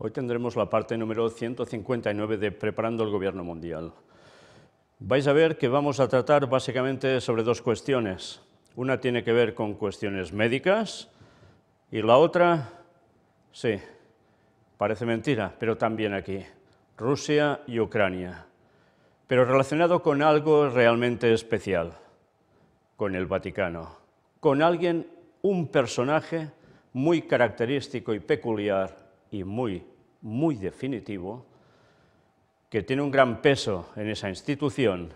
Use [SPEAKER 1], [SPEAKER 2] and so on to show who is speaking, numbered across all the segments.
[SPEAKER 1] Hoy tendremos la parte número 159 de Preparando el Gobierno Mundial. Vais a ver que vamos a tratar básicamente sobre dos cuestiones. Una tiene que ver con cuestiones médicas y la otra, sí, parece mentira, pero también aquí, Rusia y Ucrania. Pero relacionado con algo realmente especial, con el Vaticano, con alguien, un personaje muy característico y peculiar y muy, muy definitivo, que tiene un gran peso en esa institución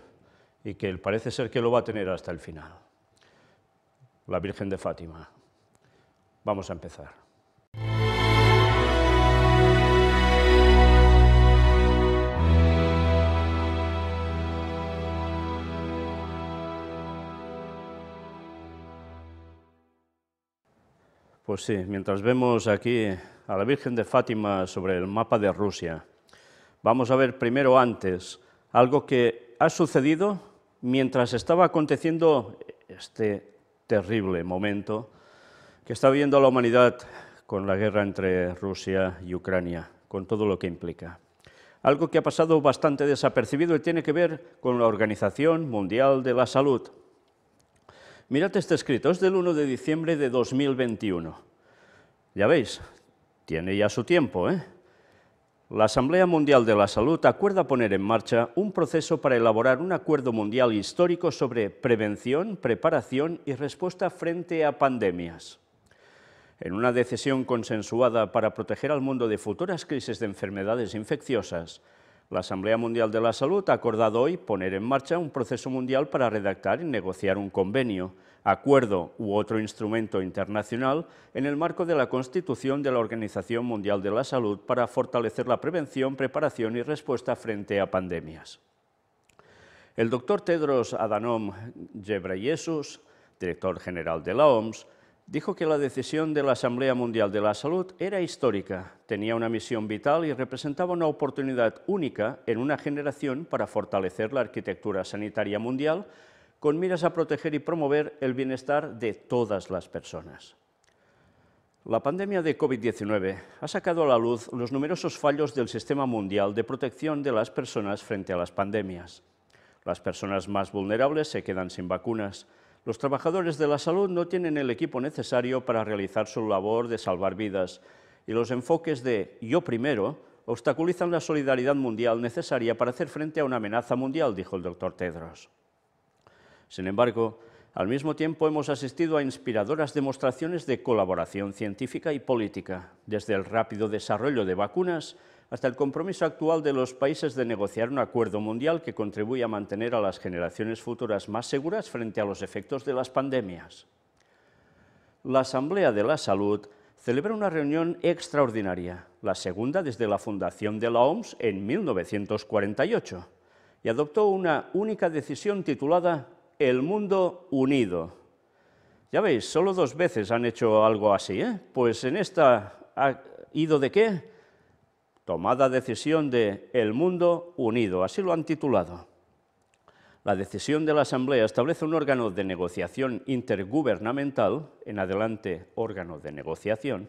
[SPEAKER 1] y que parece ser que lo va a tener hasta el final. La Virgen de Fátima. Vamos a empezar. Pues sí, mientras vemos aquí a la Virgen de Fátima sobre el mapa de Rusia, vamos a ver primero antes algo que ha sucedido mientras estaba aconteciendo este terrible momento que está viviendo la humanidad con la guerra entre Rusia y Ucrania, con todo lo que implica. Algo que ha pasado bastante desapercibido y tiene que ver con la Organización Mundial de la Salud. Mirad este escrito, es del 1 de diciembre de 2021. Ya veis, tiene ya su tiempo, ¿eh? La Asamblea Mundial de la Salud acuerda poner en marcha un proceso para elaborar un acuerdo mundial histórico sobre prevención, preparación y respuesta frente a pandemias. En una decisión consensuada para proteger al mundo de futuras crisis de enfermedades infecciosas, la Asamblea Mundial de la Salud ha acordado hoy poner en marcha un proceso mundial para redactar y negociar un convenio, acuerdo u otro instrumento internacional en el marco de la constitución de la Organización Mundial de la Salud para fortalecer la prevención, preparación y respuesta frente a pandemias. El doctor Tedros Adhanom Ghebreyesus, director general de la OMS, Dijo que la decisión de la Asamblea Mundial de la Salud era histórica, tenía una misión vital y representaba una oportunidad única en una generación para fortalecer la arquitectura sanitaria mundial con miras a proteger y promover el bienestar de todas las personas. La pandemia de COVID-19 ha sacado a la luz los numerosos fallos del sistema mundial de protección de las personas frente a las pandemias. Las personas más vulnerables se quedan sin vacunas, los trabajadores de la salud no tienen el equipo necesario para realizar su labor de salvar vidas y los enfoques de yo primero obstaculizan la solidaridad mundial necesaria para hacer frente a una amenaza mundial, dijo el doctor Tedros. Sin embargo, al mismo tiempo hemos asistido a inspiradoras demostraciones de colaboración científica y política, desde el rápido desarrollo de vacunas hasta el compromiso actual de los países de negociar un acuerdo mundial que contribuya a mantener a las generaciones futuras más seguras frente a los efectos de las pandemias. La Asamblea de la Salud celebra una reunión extraordinaria, la segunda desde la fundación de la OMS en 1948, y adoptó una única decisión titulada El mundo unido. Ya veis, solo dos veces han hecho algo así, ¿eh? Pues en esta ha ido de qué? Tomada decisión de El mundo unido, así lo han titulado. La decisión de la Asamblea establece un órgano de negociación intergubernamental, en adelante órgano de negociación,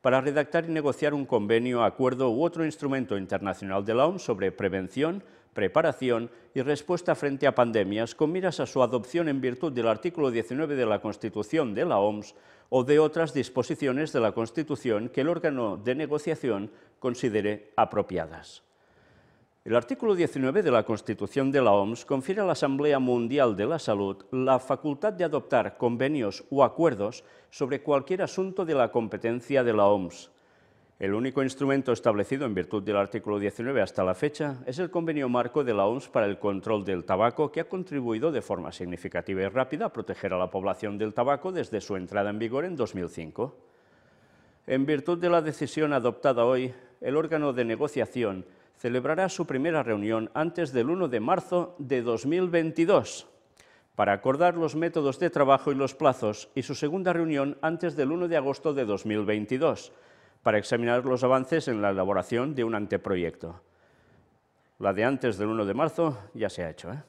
[SPEAKER 1] para redactar y negociar un convenio, acuerdo u otro instrumento internacional de la ONU sobre prevención, preparación y respuesta frente a pandemias con miras a su adopción en virtud del artículo 19 de la Constitución de la OMS o de otras disposiciones de la Constitución que el órgano de negociación considere apropiadas. El artículo 19 de la Constitución de la OMS confiere a la Asamblea Mundial de la Salud la facultad de adoptar convenios o acuerdos sobre cualquier asunto de la competencia de la OMS, el único instrumento establecido en virtud del artículo 19 hasta la fecha es el convenio marco de la OMS para el control del tabaco que ha contribuido de forma significativa y rápida a proteger a la población del tabaco desde su entrada en vigor en 2005. En virtud de la decisión adoptada hoy, el órgano de negociación celebrará su primera reunión antes del 1 de marzo de 2022 para acordar los métodos de trabajo y los plazos y su segunda reunión antes del 1 de agosto de 2022 para examinar los avances en la elaboración de un anteproyecto. La de antes del 1 de marzo ya se ha hecho. ¿eh?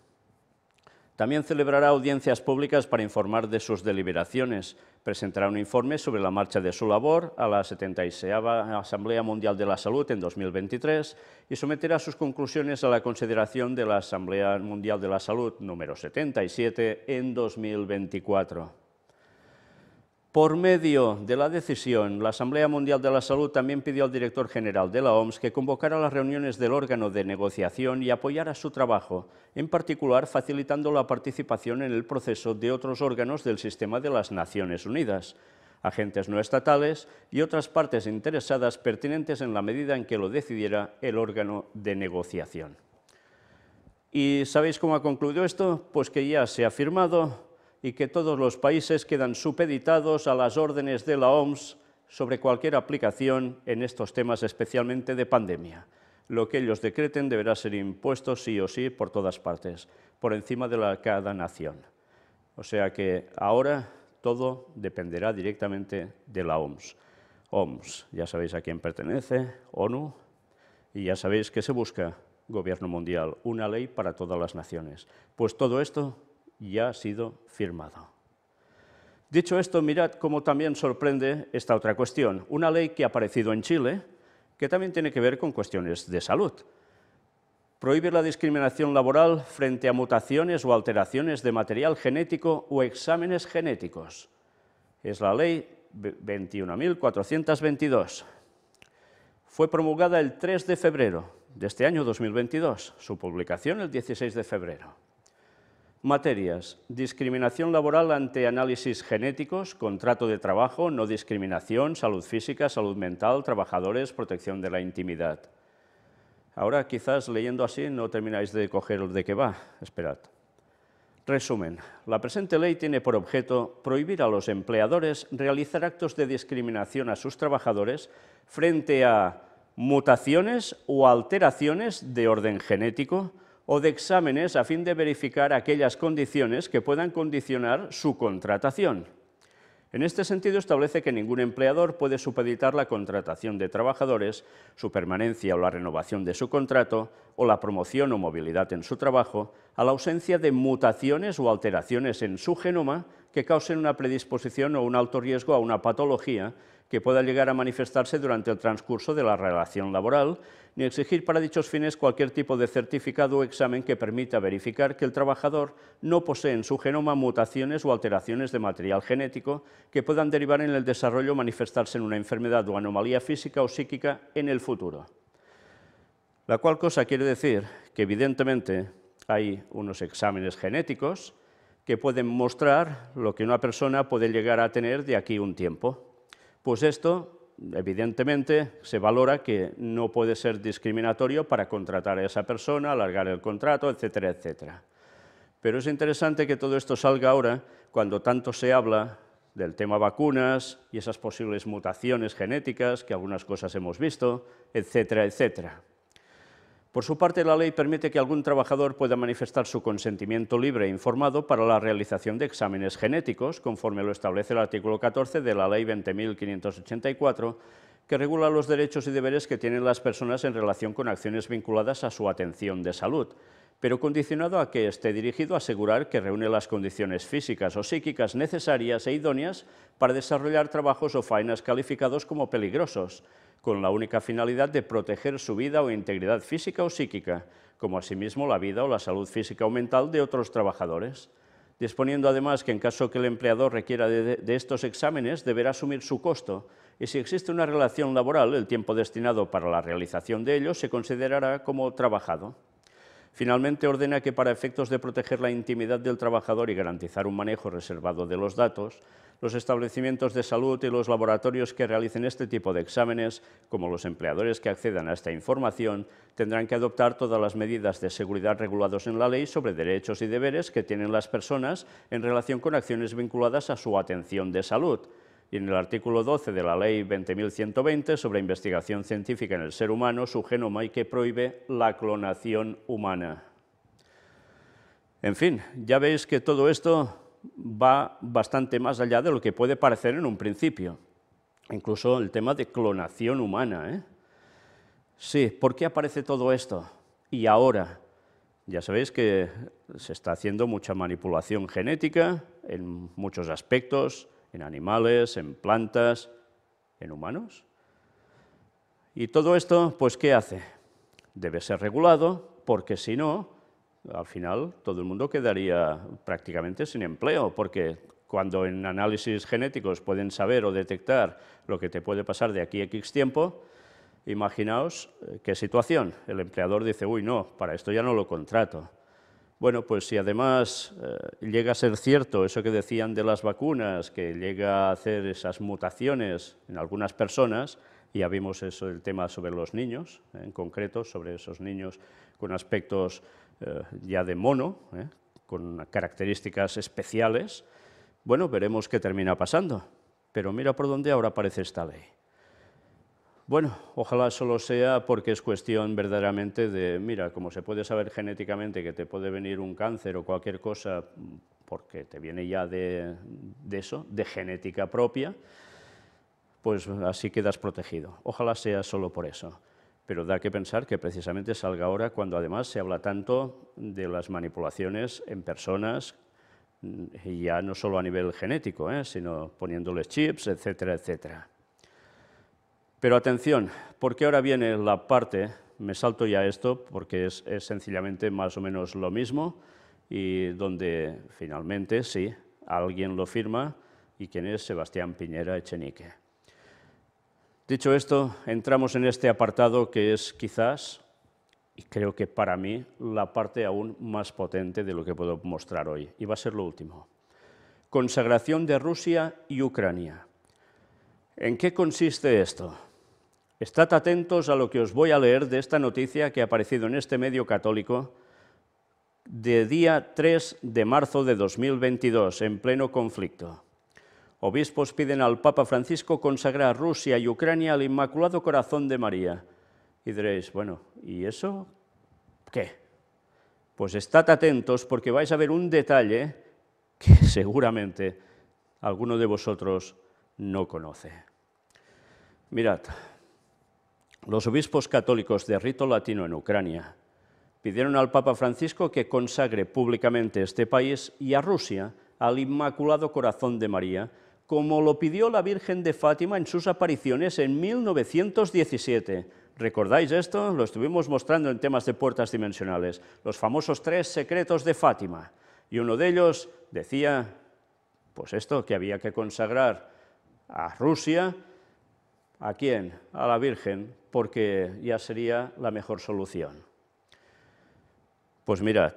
[SPEAKER 1] También celebrará audiencias públicas para informar de sus deliberaciones. Presentará un informe sobre la marcha de su labor a la 76 Asamblea Mundial de la Salud en 2023 y someterá sus conclusiones a la consideración de la Asamblea Mundial de la Salud número 77 en 2024. Por medio de la decisión, la Asamblea Mundial de la Salud también pidió al director general de la OMS que convocara las reuniones del órgano de negociación y apoyara su trabajo, en particular facilitando la participación en el proceso de otros órganos del sistema de las Naciones Unidas, agentes no estatales y otras partes interesadas pertinentes en la medida en que lo decidiera el órgano de negociación. ¿Y sabéis cómo ha concluido esto? Pues que ya se ha firmado y que todos los países quedan supeditados a las órdenes de la OMS sobre cualquier aplicación en estos temas, especialmente de pandemia. Lo que ellos decreten deberá ser impuesto sí o sí por todas partes, por encima de cada nación. O sea que ahora todo dependerá directamente de la OMS. OMS, ya sabéis a quién pertenece, ONU, y ya sabéis que se busca, Gobierno Mundial, una ley para todas las naciones. Pues todo esto ya ha sido firmado. Dicho esto, mirad cómo también sorprende esta otra cuestión, una ley que ha aparecido en Chile, que también tiene que ver con cuestiones de salud. Prohíbe la discriminación laboral frente a mutaciones o alteraciones de material genético o exámenes genéticos. Es la ley 21.422. Fue promulgada el 3 de febrero de este año 2022, su publicación el 16 de febrero. Materias. Discriminación laboral ante análisis genéticos, contrato de trabajo, no discriminación, salud física, salud mental, trabajadores, protección de la intimidad. Ahora quizás leyendo así no termináis de coger de qué va. Esperad. Resumen. La presente ley tiene por objeto prohibir a los empleadores realizar actos de discriminación a sus trabajadores frente a mutaciones o alteraciones de orden genético, o de exámenes a fin de verificar aquellas condiciones que puedan condicionar su contratación. En este sentido, establece que ningún empleador puede supeditar la contratación de trabajadores, su permanencia o la renovación de su contrato, o la promoción o movilidad en su trabajo, a la ausencia de mutaciones o alteraciones en su genoma que causen una predisposición o un alto riesgo a una patología que pueda llegar a manifestarse durante el transcurso de la relación laboral, ni exigir para dichos fines cualquier tipo de certificado o examen que permita verificar que el trabajador no posee en su genoma mutaciones o alteraciones de material genético que puedan derivar en el desarrollo o manifestarse en una enfermedad o anomalía física o psíquica en el futuro. La cual cosa quiere decir que evidentemente hay unos exámenes genéticos que pueden mostrar lo que una persona puede llegar a tener de aquí un tiempo. Pues esto, evidentemente, se valora que no puede ser discriminatorio para contratar a esa persona, alargar el contrato, etcétera, etcétera. Pero es interesante que todo esto salga ahora, cuando tanto se habla del tema vacunas y esas posibles mutaciones genéticas, que algunas cosas hemos visto, etcétera, etcétera. Por su parte, la ley permite que algún trabajador pueda manifestar su consentimiento libre e informado para la realización de exámenes genéticos, conforme lo establece el artículo 14 de la Ley 20.584, que regula los derechos y deberes que tienen las personas en relación con acciones vinculadas a su atención de salud, pero condicionado a que esté dirigido a asegurar que reúne las condiciones físicas o psíquicas necesarias e idóneas para desarrollar trabajos o faenas calificados como peligrosos, con la única finalidad de proteger su vida o integridad física o psíquica, como asimismo la vida o la salud física o mental de otros trabajadores disponiendo además que en caso que el empleador requiera de, estos exámenes deberá asumir su costo y si existe una relación laboral, el tiempo destinado para la realización de ellos se considerará como trabajado. Finalmente, ordena que para efectos de proteger la intimidad del trabajador y garantizar un manejo reservado de los datos, los establecimientos de salud y los laboratorios que realicen este tipo de exámenes, como los empleadores que accedan a esta información, tendrán que adoptar todas las medidas de seguridad reguladas en la ley sobre derechos y deberes que tienen las personas en relación con acciones vinculadas a su atención de salud y en el artículo 12 de la Ley 20.120 sobre investigación científica en el ser humano, su genoma y que prohíbe la clonación humana. En fin, ya veis que todo esto va bastante más allá de lo que puede parecer en un principio. Incluso el tema de clonación humana. ¿eh? Sí, ¿por qué aparece todo esto? Y ahora, ya sabéis que se está haciendo mucha manipulación genética en muchos aspectos, en animales, en plantas, en humanos. Y todo esto, pues, ¿qué hace? Debe ser regulado, porque si no, al final todo el mundo quedaría prácticamente sin empleo, porque cuando en análisis genéticos pueden saber o detectar lo que te puede pasar de aquí a X tiempo, imaginaos eh, qué situación. El empleador dice, uy, no, para esto ya no lo contrato. Bueno, pues si además eh, llega a ser cierto eso que decían de las vacunas, que llega a hacer esas mutaciones en algunas personas, ya vimos eso, el tema sobre los niños, eh, en concreto sobre esos niños con aspectos eh, ya de mono, con características especiales, bueno, veremos qué termina pasando. Pero mira por dónde ahora aparece esta ley. Bueno, ojalá solo sea porque es cuestión verdaderamente de, mira, como se puede saber genéticamente que te puede venir un cáncer o cualquier cosa mm, porque te viene ya de, eso, de genética propia, pues así quedas protegido. Ojalá sea solo por eso. Pero da que pensar que precisamente salga ahora cuando además se habla tanto de las manipulaciones en personas, mm, y ya no solo a nivel genético, ¿eh? sino poniéndoles chips, etcétera, etcétera. Pero atención, porque ahora viene la parte, me salto ya esto porque es, sencillamente más o menos lo mismo, y donde finalmente, sí, alguien lo firma, y quien es Sebastián Piñera Echenique. Dicho esto, entramos en este apartado que es quizás, y creo que para mí, la parte aún más potente de lo que puedo mostrar hoy, y va a ser lo último. Consagración de Rusia y Ucrania. ¿En qué consiste esto? Estad atentos a lo que os voy a leer de esta noticia que ha aparecido en este medio católico de día 3 de marzo de 2022, en pleno conflicto. Obispos piden al Papa Francisco consagrar Rusia y Ucrania al Inmaculado Corazón de María. Y diréis, bueno, ¿y eso qué? Pues estad atentos porque vais a ver un detalle que seguramente alguno de vosotros no conoce. Mirad, los obispos católicos de rito latino en Ucrania pidieron al Papa Francisco que consagre públicamente este país y a Rusia al Inmaculado Corazón de María, como lo pidió la Virgen de Fátima en sus apariciones en 1917. ¿Recordáis esto? Lo estuvimos mostrando en temas de puertas dimensionales, los famosos tres secretos de Fátima. Y uno de ellos decía, pues esto, que había que consagrar a Rusia, ¿a quién? A la Virgen porque ya sería la mejor solución. Pues mirad,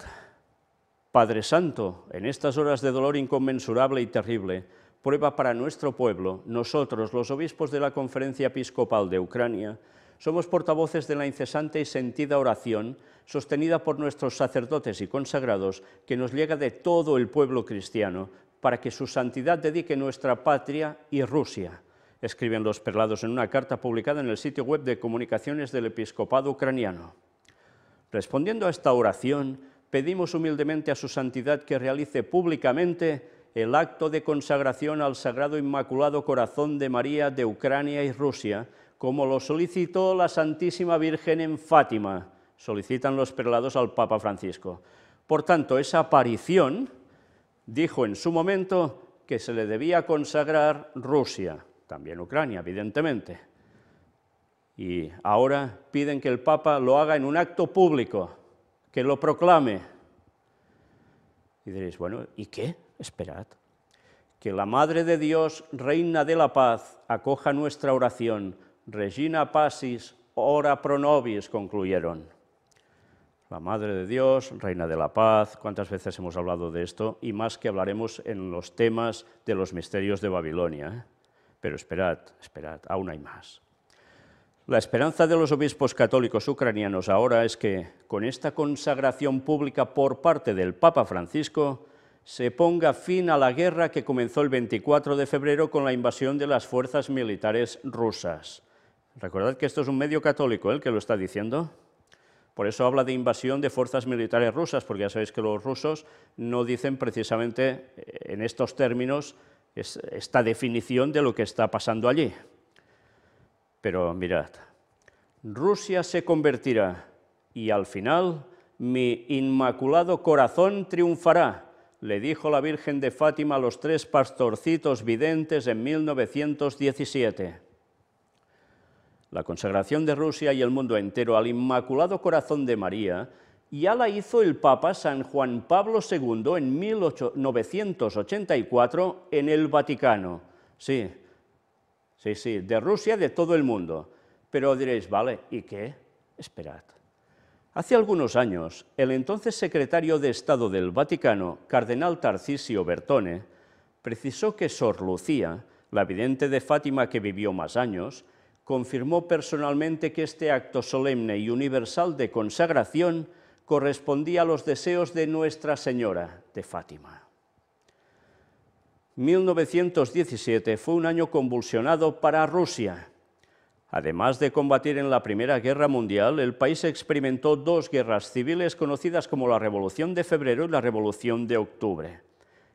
[SPEAKER 1] Padre Santo, en estas horas de dolor inconmensurable y terrible, prueba para nuestro pueblo, nosotros, los obispos de la Conferencia Episcopal de Ucrania, somos portavoces de la incesante y sentida oración sostenida por nuestros sacerdotes y consagrados que nos llega de todo el pueblo cristiano para que su santidad dedique nuestra patria y Rusia escriben los prelados en una carta publicada en el sitio web de comunicaciones del episcopado ucraniano. Respondiendo a esta oración, pedimos humildemente a su santidad que realice públicamente el acto de consagración al Sagrado Inmaculado Corazón de María de Ucrania y Rusia, como lo solicitó la Santísima Virgen en Fátima, solicitan los prelados al Papa Francisco. Por tanto, esa aparición dijo en su momento que se le debía consagrar Rusia también Ucrania, evidentemente. Y ahora piden que el Papa lo haga en un acto público, que lo proclame. Y diréis, bueno, ¿y qué? Esperad. Que la Madre de Dios, Reina de la Paz, acoja nuestra oración. Regina pasis, ora pro nobis, concluyeron. La Madre de Dios, Reina de la Paz, cuántas veces hemos hablado de esto y más que hablaremos en los temas de los misterios de Babilonia. ¿eh? Pero esperad, esperad, aún hay más. La esperanza de los obispos católicos ucranianos ahora es que, con esta consagración pública por parte del Papa Francisco, se ponga fin a la guerra que comenzó el 24 de febrero con la invasión de las fuerzas militares rusas. Recordad que esto es un medio católico ¿eh? el que lo está diciendo. Por eso habla de invasión de fuerzas militares rusas, porque ya sabéis que los rusos no dicen precisamente eh, en estos términos esta definición de lo que está pasando allí. Pero mirad, Rusia se convertirá y al final mi inmaculado corazón triunfará, le dijo la Virgen de Fátima a los tres pastorcitos videntes en 1917. La consagración de Rusia y el mundo entero al Inmaculado Corazón de María ya la hizo el Papa San Juan Pablo II en 1984 en el Vaticano. Sí, sí, sí, de Rusia, de todo el mundo. Pero diréis, vale, ¿y qué? Esperad. Hace algunos años, el entonces secretario de Estado del Vaticano, Cardenal Tarcisio Bertone, precisó que Sor Lucía, la vidente de Fátima que vivió más años, confirmó personalmente que este acto solemne y universal de consagración correspondía a los deseos de Nuestra Señora de Fátima. 1917 fue un año convulsionado para Rusia. Además de combatir en la Primera Guerra Mundial, el país experimentó dos guerras civiles conocidas como la Revolución de Febrero y la Revolución de Octubre.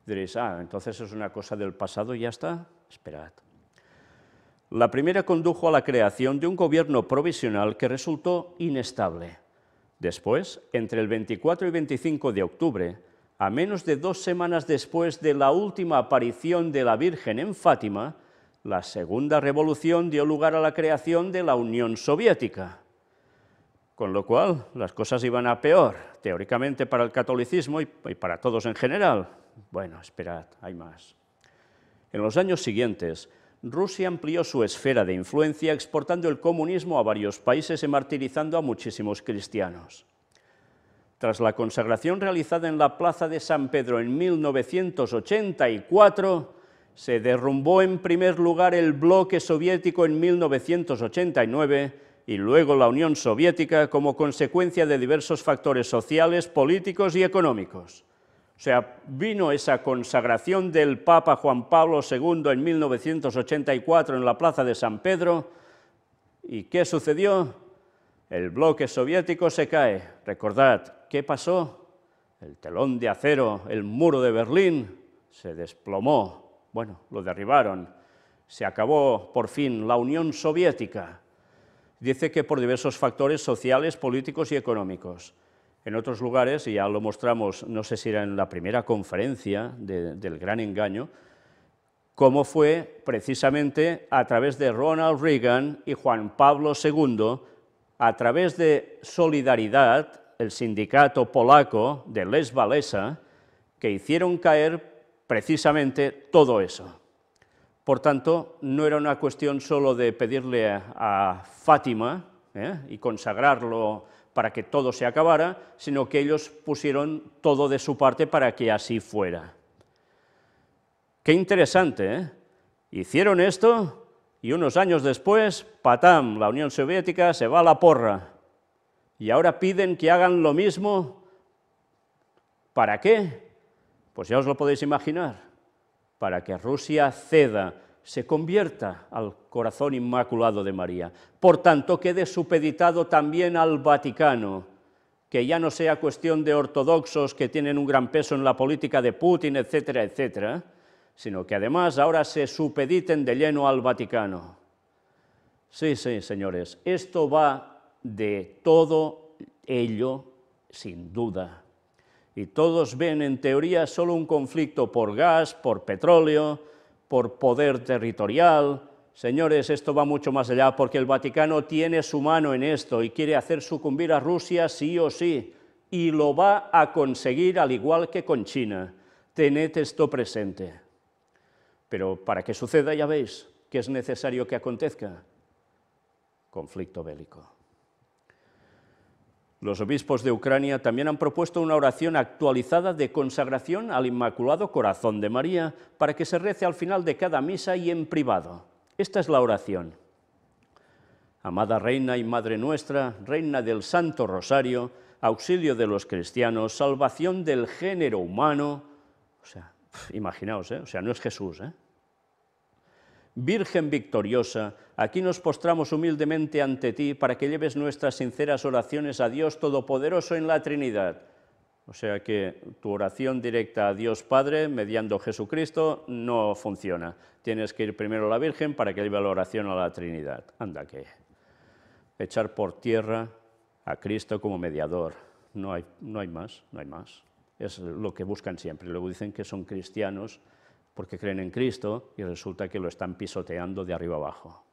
[SPEAKER 1] Diréis, ah, entonces es una cosa del pasado y ya está. Esperad. La primera condujo a la creación de un gobierno provisional que resultó inestable. Después, entre el 24 y 25 de octubre, a menos de dos semanas después de la última aparición de la Virgen en Fátima, la segunda revolución dio lugar a la creación de la Unión Soviética. Con lo cual, las cosas iban a peor, teóricamente para el catolicismo y, para todos en general. Bueno, esperad, hay más. En los años siguientes, Rusia amplió su esfera de influencia exportando el comunismo a varios países y martirizando a muchísimos cristianos. Tras la consagración realizada en la Plaza de San Pedro en 1984, se derrumbó en primer lugar el bloque soviético en 1989 y luego la Unión Soviética como consecuencia de diversos factores sociales, políticos y económicos. O sea, vino esa consagración del Papa Juan Pablo II en 1984 en la Plaza de San Pedro. ¿Y qué sucedió? El bloque soviético se cae. Recordad, ¿qué pasó? El telón de acero, el muro de Berlín, se desplomó. Bueno, lo derribaron. Se acabó por fin la Unión Soviética. Dice que por diversos factores sociales, políticos y económicos en otros lugares, y ya lo mostramos, no sé si era en la primera conferencia del gran engaño, cómo fue precisamente a través de Ronald Reagan y Juan Pablo II, a través de Solidaridad, el sindicato polaco de Les Valesa, que hicieron caer precisamente todo eso. Por tanto, no era una cuestión solo de pedirle a, Fátima ¿eh? y consagrarlo para que todo se acabara, sino que ellos pusieron todo de su parte para que así fuera. Qué interesante, ¿eh? Hicieron esto y unos años después, patam, la Unión Soviética se va a la porra. Y ahora piden que hagan lo mismo. ¿Para qué? Pues ya os lo podéis imaginar. Para que Rusia ceda se convierta al corazón inmaculado de María. Por tanto, quede supeditado también al Vaticano, que ya no sea cuestión de ortodoxos que tienen un gran peso en la política de Putin, etcétera, etcétera, sino que además ahora se supediten de lleno al Vaticano. Sí, sí, señores, esto va de todo ello, sin duda. Y todos ven en teoría solo un conflicto por gas, por petróleo, por poder territorial. Señores, esto va mucho más allá porque el Vaticano tiene su mano en esto y quiere hacer sucumbir a Rusia sí o sí, y lo va a conseguir al igual que con China. Tened esto presente. Pero para que suceda ya veis que es necesario que acontezca conflicto bélico. Los obispos de Ucrania también han propuesto una oración actualizada de consagración al Inmaculado Corazón de María para que se rece al final de cada misa y en privado. Esta es la oración. Amada Reina y Madre nuestra, Reina del Santo Rosario, auxilio de los cristianos, salvación del género humano. O sea, imaginaos, ¿eh? o sea, no es Jesús, ¿eh? Virgen victoriosa, aquí nos postramos humildemente ante ti para que lleves nuestras sinceras oraciones a Dios Todopoderoso en la Trinidad. O sea que tu oración directa a Dios Padre mediando Jesucristo no funciona. Tienes que ir primero a la Virgen para que lleve la oración a la Trinidad. Anda que echar por tierra a Cristo como mediador. No hay, no hay más, no hay más. Es lo que buscan siempre. Luego dicen que son cristianos porque creen en Cristo y resulta que lo están pisoteando de arriba abajo.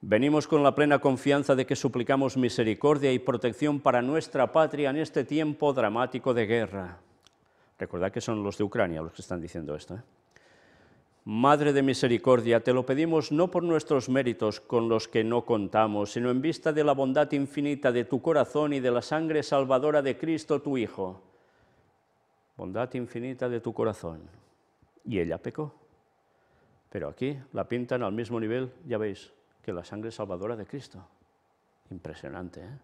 [SPEAKER 1] Venimos con la plena confianza de que suplicamos misericordia y protección para nuestra patria en este tiempo dramático de guerra. Recordad que son los de Ucrania los que están diciendo esto. ¿eh? Madre de misericordia, te lo pedimos no por nuestros méritos con los que no contamos, sino en vista de la bondad infinita de tu corazón y de la sangre salvadora de Cristo tu Hijo bondad infinita de tu corazón. Y ella pecó. Pero aquí la pintan al mismo nivel, ya veis, que la sangre salvadora de Cristo. Impresionante, ¿eh?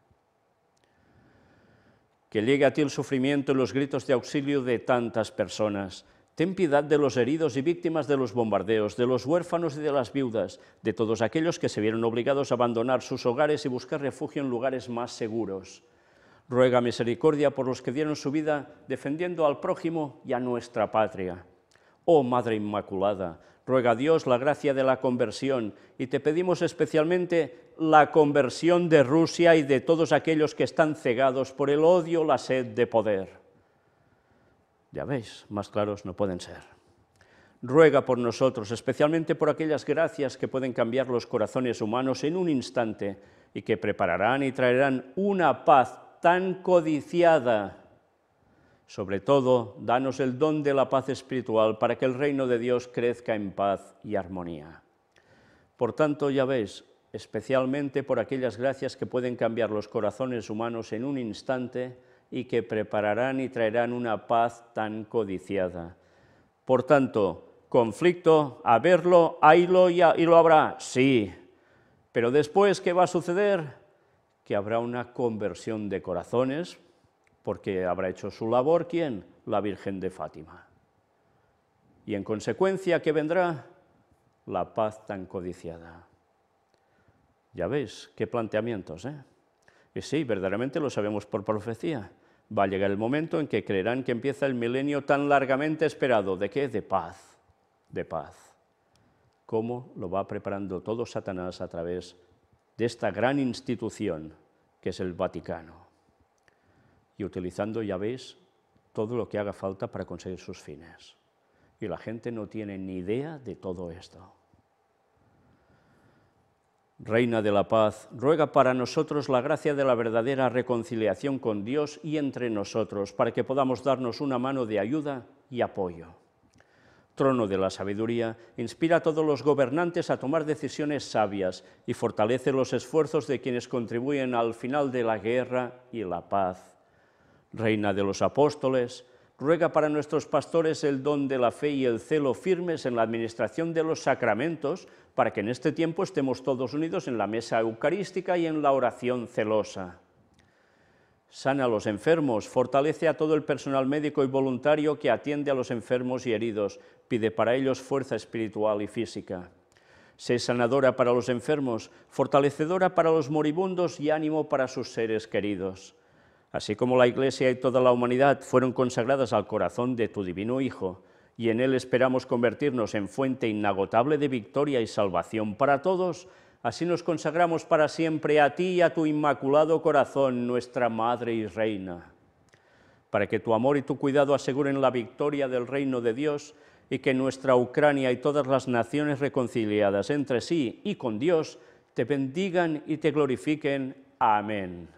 [SPEAKER 1] Que llegue a ti el sufrimiento y los gritos de auxilio de tantas personas. Ten piedad de los heridos y víctimas de los bombardeos, de los huérfanos y de las viudas, de todos aquellos que se vieron obligados a abandonar sus hogares y buscar refugio en lugares más seguros ruega misericordia por los que dieron su vida defendiendo al prójimo y a nuestra patria. Oh Madre Inmaculada, ruega a Dios la gracia de la conversión y te pedimos especialmente la conversión de Rusia y de todos aquellos que están cegados por el odio, la sed de poder. Ya veis, más claros no pueden ser. Ruega por nosotros, especialmente por aquellas gracias que pueden cambiar los corazones humanos en un instante y que prepararán y traerán una paz tan codiciada. Sobre todo, danos el don de la paz espiritual para que el reino de Dios crezca en paz y armonía. Por tanto, ya ves, especialmente por aquellas gracias que pueden cambiar los corazones humanos en un instante y que prepararán y traerán una paz tan codiciada. Por tanto, conflicto, a verlo, haylo y, y lo habrá, sí. Pero después, ¿qué va a suceder? que habrá una conversión de corazones, porque habrá hecho su labor, ¿quién? La Virgen de Fátima. Y en consecuencia, ¿qué vendrá? La paz tan codiciada. Ya veis, qué planteamientos, ¿eh? Y sí, verdaderamente lo sabemos por profecía. Va a llegar el momento en que creerán que empieza el milenio tan largamente esperado. ¿De qué? De paz, de paz. ¿Cómo lo va preparando todo Satanás a través de de esta gran institución que es el Vaticano. Y utilizando, ya veis, todo lo que haga falta para conseguir sus fines. Y la gente no tiene ni idea de todo esto. Reina de la Paz, ruega para nosotros la gracia de la verdadera reconciliación con Dios y entre nosotros, para que podamos darnos una mano de ayuda y apoyo trono de la sabiduría, inspira a todos los gobernantes a tomar decisiones sabias y fortalece los esfuerzos de quienes contribuyen al final de la guerra y la paz. Reina de los apóstoles, ruega para nuestros pastores el don de la fe y el celo firmes en la administración de los sacramentos, para que en este tiempo estemos todos unidos en la mesa eucarística y en la oración celosa sana a los enfermos, fortalece a todo el personal médico y voluntario que atiende a los enfermos y heridos, pide para ellos fuerza espiritual y física. Sé sanadora para los enfermos, fortalecedora para los moribundos y ánimo para sus seres queridos. Así como la Iglesia y toda la humanidad fueron consagradas al corazón de tu Divino Hijo, y en Él esperamos convertirnos en fuente inagotable de victoria y salvación para todos, Así nos consagramos para siempre a ti y a tu inmaculado corazón, nuestra Madre y Reina, para que tu amor y tu cuidado aseguren la victoria del reino de Dios y que nuestra Ucrania y todas las naciones reconciliadas entre sí y con Dios te bendigan y te glorifiquen. Amén.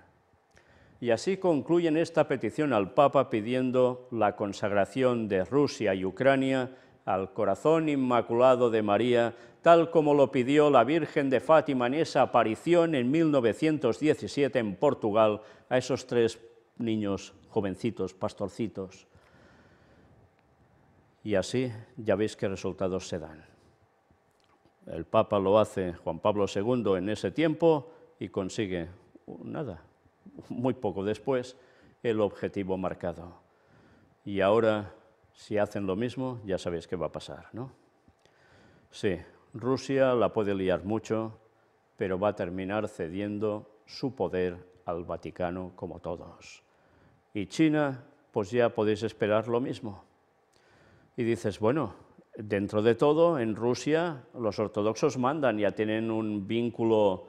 [SPEAKER 1] Y así concluyen esta petición al Papa pidiendo la consagración de Rusia y Ucrania al corazón inmaculado de María, tal como lo pidió la Virgen de Fátima en esa aparición en 1917 en Portugal a esos tres niños jovencitos, pastorcitos. Y así ya veis qué resultados se dan. El Papa lo hace Juan Pablo II en ese tiempo y consigue nada, muy poco después, el objetivo marcado. Y ahora si hacen lo mismo, ya sabéis qué va a pasar, ¿no? Sí, Rusia la puede liar mucho, pero va a terminar cediendo su poder al Vaticano como todos. Y China, pues ya podéis esperar lo mismo. Y dices, bueno, dentro de todo, en Rusia los ortodoxos mandan, ya tienen un vínculo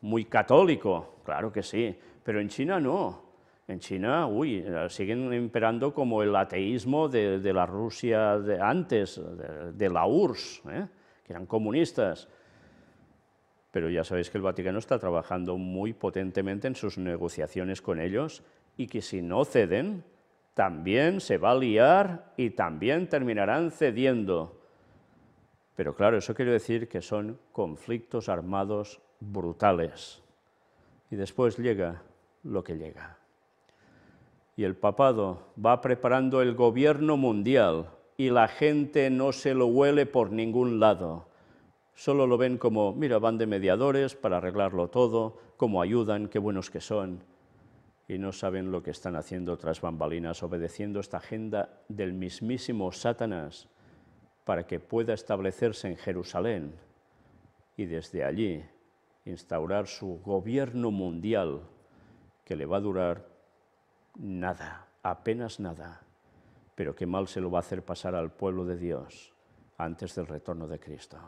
[SPEAKER 1] muy católico, claro que sí, pero en China no. En China, uy, eh, siguen imperando como el ateísmo de, la Rusia de antes, de, la URSS, ¿eh? que eran comunistas. Pero ya sabéis que el Vaticano está trabajando muy potentemente en sus negociaciones con ellos y que si no ceden, también se va a liar y también terminarán cediendo. Pero claro, eso quiere decir que son conflictos armados brutales. Y después llega lo que llega y el papado va preparando el gobierno mundial y la gente no se lo huele por ningún lado. Solo lo ven como, mira, van de mediadores para arreglarlo todo, cómo ayudan, qué buenos que son. Y no saben lo que están haciendo tras bambalinas, obedeciendo esta agenda del mismísimo Satanás para que pueda establecerse en Jerusalén y desde allí instaurar su gobierno mundial que le va a durar nada, apenas nada. Pero qué mal se lo va a hacer pasar al pueblo de Dios antes del retorno de Cristo.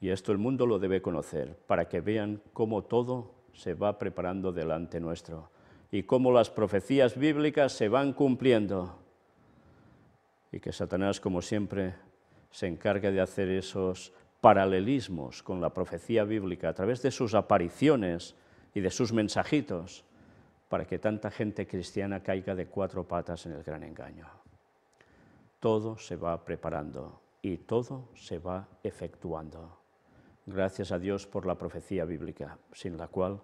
[SPEAKER 1] Y esto el mundo lo debe conocer, para que vean cómo todo se va preparando delante nuestro y cómo las profecías bíblicas se van cumpliendo. Y que Satanás, como siempre, se encarga de hacer esos paralelismos con la profecía bíblica a través de sus apariciones y de sus mensajitos para que tanta gente cristiana caiga de cuatro patas en el gran engaño. Todo se va preparando y todo se va efectuando. Gracias a Dios por la profecía bíblica, sin la cual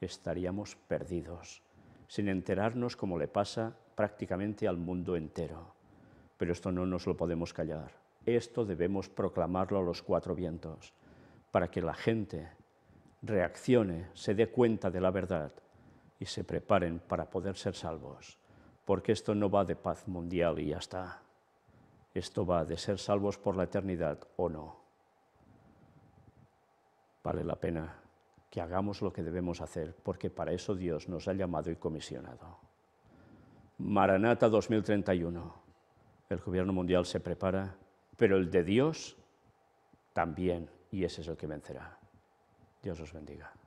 [SPEAKER 1] estaríamos perdidos, sin enterarnos como le pasa prácticamente al mundo entero. Pero esto no nos lo podemos callar. Esto debemos proclamarlo a los cuatro vientos, para que la gente reaccione, se dé cuenta de la verdad y se preparen para poder ser salvos, porque esto no va de paz mundial y ya está. Esto va de ser salvos por la eternidad o no. Vale la pena que hagamos lo que debemos hacer, porque para eso Dios nos ha llamado y comisionado. Maranata 2031. El gobierno mundial se prepara, pero el de Dios también, y ese es el que vencerá. Dios os bendiga.